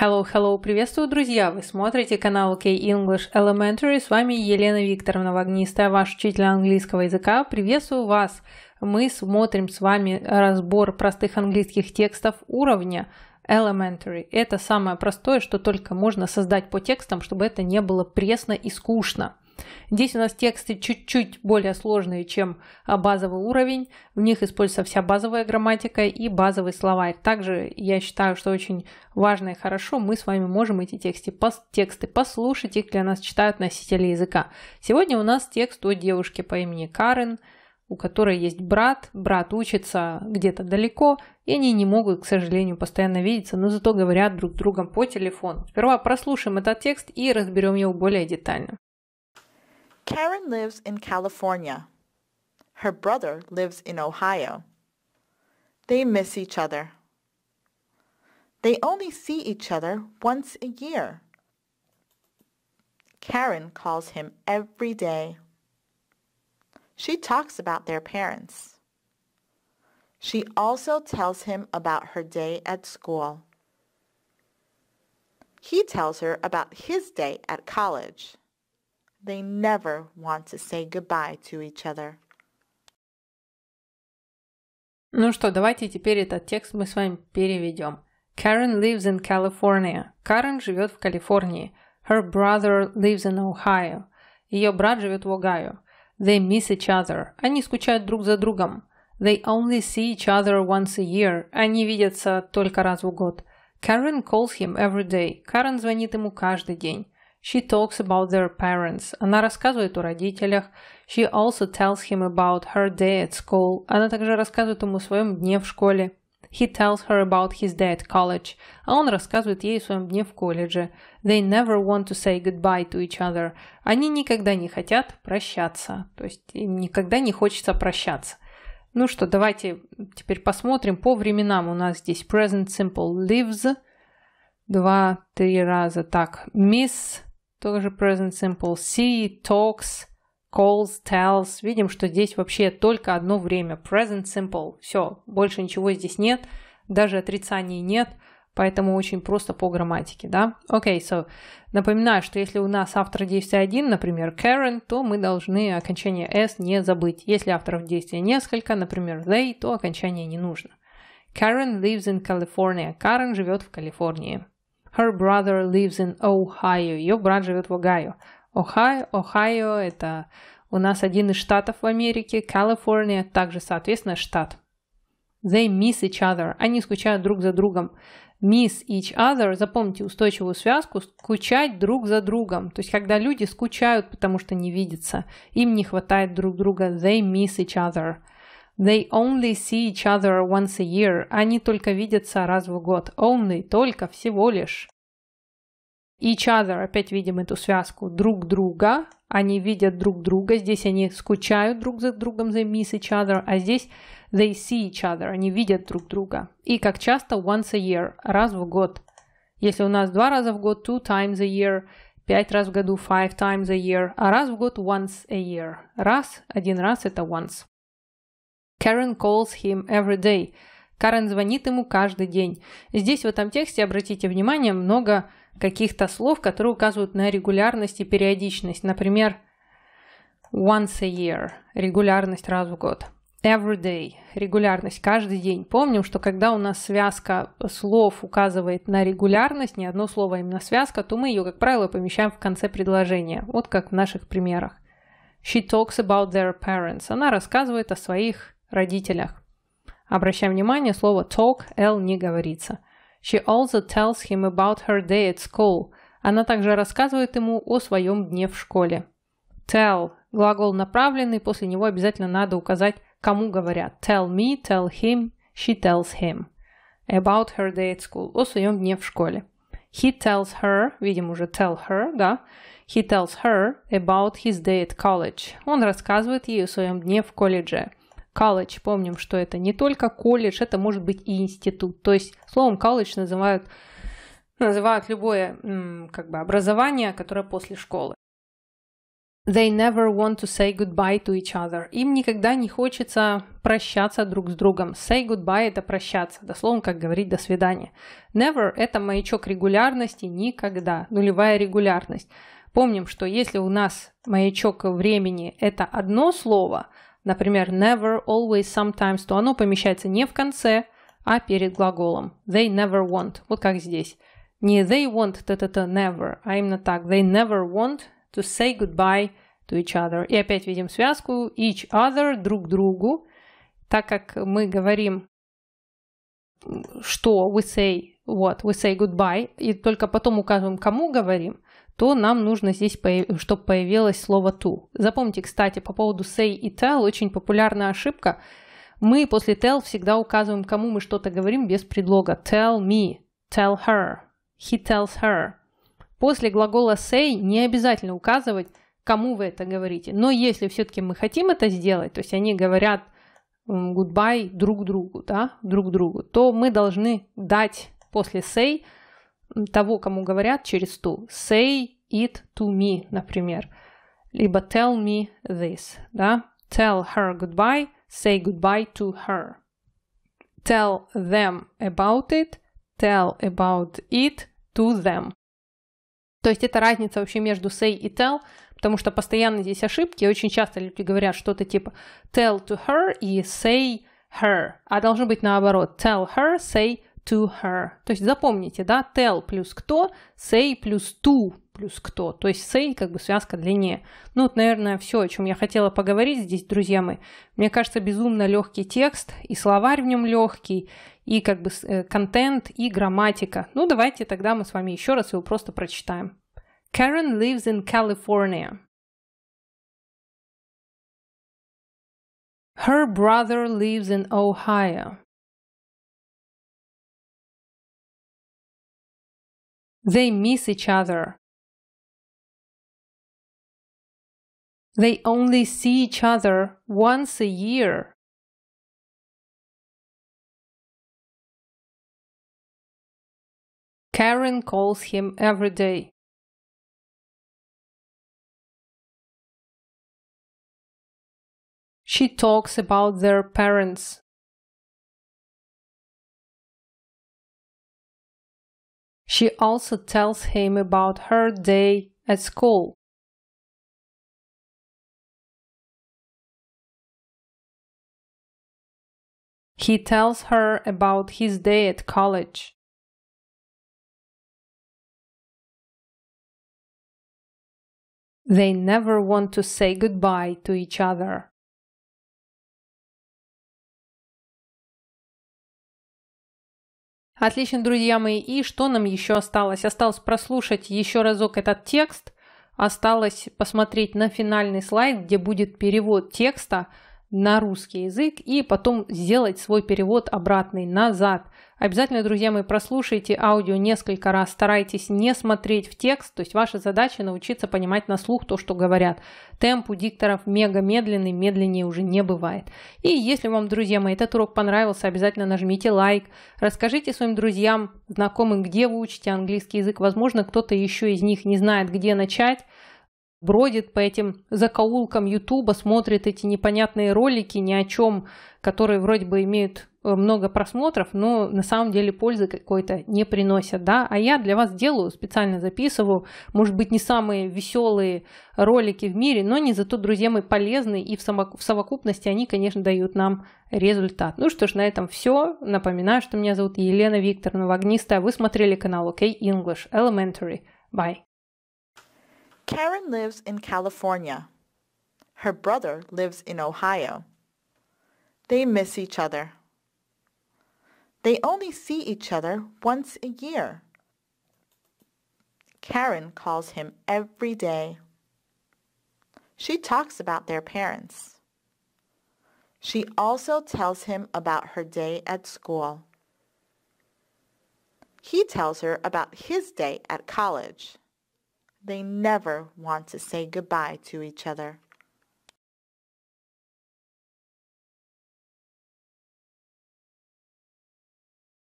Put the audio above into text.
Hello, hello, приветствую, друзья! Вы смотрите канал K English Elementary, с вами Елена Викторовна Вагнистая, ваш учитель английского языка. Приветствую вас! Мы смотрим с вами разбор простых английских текстов уровня Elementary. Это самое простое, что только можно создать по текстам, чтобы это не было пресно и скучно. Здесь у нас тексты чуть-чуть более сложные, чем базовый уровень. В них используется вся базовая грамматика и базовый словарь. Также я считаю, что очень важно и хорошо, мы с вами можем эти тексты, пос, тексты послушать, их для нас читают носители языка. Сегодня у нас текст о девушке по имени Карен, у которой есть брат, брат учится где-то далеко, и они не могут, к сожалению, постоянно видеться, но зато говорят друг с другом по телефону. Сперва прослушаем этот текст и разберем его более детально. Karen lives in California. Her brother lives in Ohio. They miss each other. They only see each other once a year. Karen calls him every day. She talks about their parents. She also tells him about her day at school. He tells her about his day at college. They never want to say goodbye to each other. Ну что, давайте теперь этот текст мы с вами переведем. Karen lives in California. Karen живет в Калифорнии. Her brother lives in Ohio. Ее брат живет в Огайо. They miss each other. Они скучают друг за другом. They only see each other once a year. Они видятся только раз в год. Karen calls him every day. Karen звонит ему каждый день. She talks about their parents. Она рассказывает о родителях. She also tells him about her day at school. Она также рассказывает ему о своем дне в школе. He tells her about his day at college. А он рассказывает ей о своем дне в колледже. They never want to say goodbye to each other. Они никогда не хотят прощаться. То есть им никогда не хочется прощаться. Ну что, давайте теперь посмотрим по временам. У нас здесь present simple lives. Два-три раза. Так, miss тоже present simple. See, talks, calls, tells. Видим, что здесь вообще только одно время. Present simple. Все, больше ничего здесь нет. Даже отрицаний нет. Поэтому очень просто по грамматике, да? Окей, okay, so напоминаю, что если у нас автор действия один, например, Karen, то мы должны окончание s не забыть. Если авторов действия несколько, например, they, то окончание не нужно. Karen lives in California. Карен живет в Калифорнии. Her brother lives in Ohio. Ее брат живет в Огайо. Ohio, Ohio – это у нас один из штатов в Америке. Калифорния – также, соответственно, штат. They miss each other. Они скучают друг за другом. Miss each other, запомните устойчивую связку, скучать друг за другом. То есть, когда люди скучают, потому что не видятся, им не хватает друг друга. They miss each other. They only see each other once a year. Они только видятся раз в год. Only – только, всего лишь. Each other – опять видим эту связку. Друг друга. Они видят друг друга. Здесь они скучают друг за другом. They miss each other. А здесь they see each other. Они видят друг друга. И как часто? Once a year. Раз в год. Если у нас два раза в год – two times a year – пять раз в году, five times a year, а раз в год once a year. Раз, один раз это once. Karen calls him every day. Карен звонит ему каждый день. Здесь в этом тексте, обратите внимание, много каких-то слов, которые указывают на регулярность и периодичность. Например, once a year – регулярность раз в год. Every day – регулярность каждый день. Помним, что когда у нас связка слов указывает на регулярность, не одно слово, а именно связка, то мы ее, как правило, помещаем в конце предложения. Вот как в наших примерах. She talks about their parents. Она рассказывает о своих родителях. Обращаем внимание, слово talk L не говорится. She also tells him about her day at school. Она также рассказывает ему о своем дне в школе. Tell – глагол направленный, после него обязательно надо указать, кому говорят. Tell me, tell him, she tells him. About her day at school – о своем дне в школе. He tells her, видим уже tell her, да? He tells her about his day at college. Он рассказывает ей о своем дне в колледже. Колледж, помним, что это не только колледж, это может быть и институт. То есть словом колледж называют, называют любое как бы, образование, которое после школы. They never want to say goodbye to each other. Им никогда не хочется прощаться друг с другом. Say goodbye – это прощаться, дословно как говорить «до свидания». Never – это маячок регулярности «никогда», нулевая регулярность. Помним, что если у нас маячок времени – это одно слово – Например, never, always, sometimes, то оно помещается не в конце, а перед глаголом. They never want. Вот как здесь. Не they want, та-та-та, never, а именно так. They never want to say goodbye to each other. И опять видим связку each other, друг другу. Так как мы говорим, что we say what, we say goodbye, и только потом указываем, кому говорим, то нам нужно здесь, чтобы появилось слово to. Запомните, кстати, по поводу say и tell очень популярная ошибка. Мы после tell всегда указываем, кому мы что-то говорим без предлога. Tell me, tell her, he tells her. После глагола say не обязательно указывать, кому вы это говорите. Но если все-таки мы хотим это сделать, то есть они говорят goodbye друг другу, да, друг другу, то мы должны дать после say – того, кому говорят через to. Say it to me, например. Либо tell me this, да? Tell her goodbye, say goodbye to her. Tell them about it, tell about it to them. То есть это разница вообще между say и tell, потому что постоянно здесь ошибки, очень часто люди говорят что-то типа tell to her и say her, а должно быть наоборот, tell her, say to her. То есть запомните, да, tell плюс кто, say плюс to плюс кто. То есть say как бы связка длиннее. Ну вот, наверное, все, о чем я хотела поговорить здесь, друзья мои. Мне кажется, безумно легкий текст, и словарь в нем легкий, и как бы э, контент, и грамматика. Ну давайте тогда мы с вами еще раз его просто прочитаем. Karen lives in California. Her brother lives in Ohio. They miss each other. They only see each other once a year. Karen calls him every day. She talks about their parents. She also tells him about her day at school. He tells her about his day at college. They never want to say goodbye to each other. Отлично, друзья мои. И что нам еще осталось? Осталось прослушать еще разок этот текст. Осталось посмотреть на финальный слайд, где будет перевод текста на русский язык и потом сделать свой перевод обратный назад. Обязательно, друзья мои, прослушайте аудио несколько раз, старайтесь не смотреть в текст, то есть ваша задача научиться понимать на слух то, что говорят. Темп у дикторов мега медленный, медленнее уже не бывает. И если вам, друзья мои, этот урок понравился, обязательно нажмите лайк, расскажите своим друзьям, знакомым, где вы учите английский язык, возможно, кто-то еще из них не знает, где начать, бродит по этим закоулкам Ютуба, смотрит эти непонятные ролики ни о чем, которые вроде бы имеют э, много просмотров, но на самом деле пользы какой-то не приносят, да, а я для вас делаю, специально записываю, может быть, не самые веселые ролики в мире, но не зато, друзья мои, полезные, и в, совокупности они, конечно, дают нам результат. Ну что ж, на этом все. Напоминаю, что меня зовут Елена Викторовна Вагнистая, вы смотрели канал OK English Elementary. Bye! Karen lives in California. Her brother lives in Ohio. They miss each other. They only see each other once a year. Karen calls him every day. She talks about their parents. She also tells him about her day at school. He tells her about his day at college. They never want to say goodbye to each other.